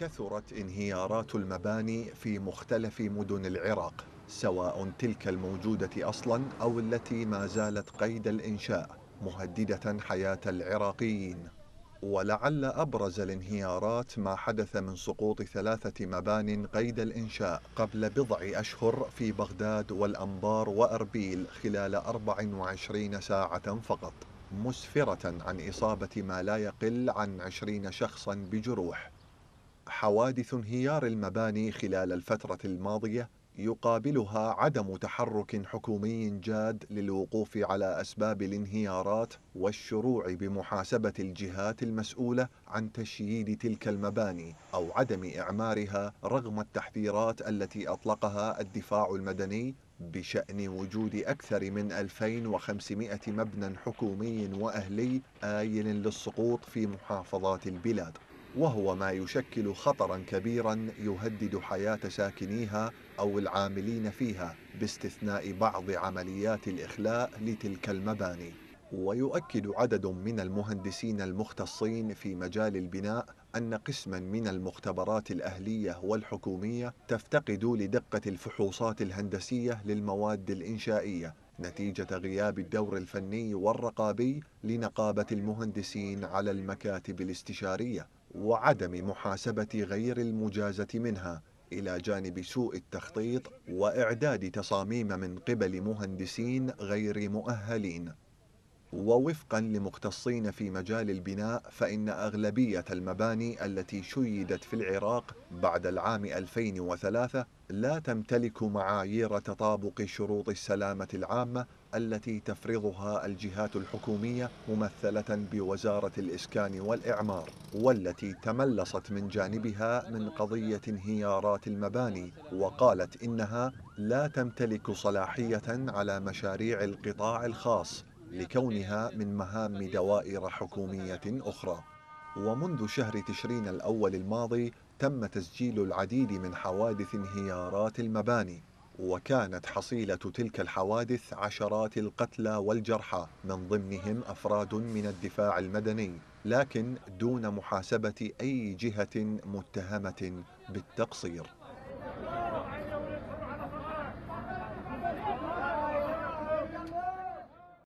كثرت انهيارات المباني في مختلف مدن العراق سواء تلك الموجودة أصلا أو التي ما زالت قيد الإنشاء مهددة حياة العراقيين ولعل أبرز الانهيارات ما حدث من سقوط ثلاثة مبان قيد الإنشاء قبل بضع أشهر في بغداد والأنبار وأربيل خلال 24 ساعة فقط مسفرة عن إصابة ما لا يقل عن 20 شخصا بجروح حوادث انهيار المباني خلال الفترة الماضية يقابلها عدم تحرك حكومي جاد للوقوف على اسباب الانهيارات والشروع بمحاسبه الجهات المسؤوله عن تشييد تلك المباني او عدم اعمارها رغم التحذيرات التي اطلقها الدفاع المدني بشأن وجود أكثر من 2500 مبنى حكومي وأهلي آيل للسقوط في محافظات البلاد وهو ما يشكل خطرا كبيرا يهدد حياة ساكنيها أو العاملين فيها باستثناء بعض عمليات الإخلاء لتلك المباني ويؤكد عدد من المهندسين المختصين في مجال البناء أن قسما من المختبرات الأهلية والحكومية تفتقد لدقة الفحوصات الهندسية للمواد الإنشائية نتيجة غياب الدور الفني والرقابي لنقابة المهندسين على المكاتب الاستشارية وعدم محاسبة غير المجازة منها إلى جانب سوء التخطيط وإعداد تصاميم من قبل مهندسين غير مؤهلين ووفقا لمختصين في مجال البناء فإن أغلبية المباني التي شيدت في العراق بعد العام 2003 لا تمتلك معايير تطابق شروط السلامة العامة التي تفرضها الجهات الحكومية ممثلة بوزارة الإسكان والإعمار والتي تملصت من جانبها من قضية انهيارات المباني وقالت إنها لا تمتلك صلاحية على مشاريع القطاع الخاص لكونها من مهام دوائر حكومية أخرى ومنذ شهر تشرين الأول الماضي تم تسجيل العديد من حوادث انهيارات المباني وكانت حصيلة تلك الحوادث عشرات القتلى والجرحى من ضمنهم أفراد من الدفاع المدني لكن دون محاسبة أي جهة متهمة بالتقصير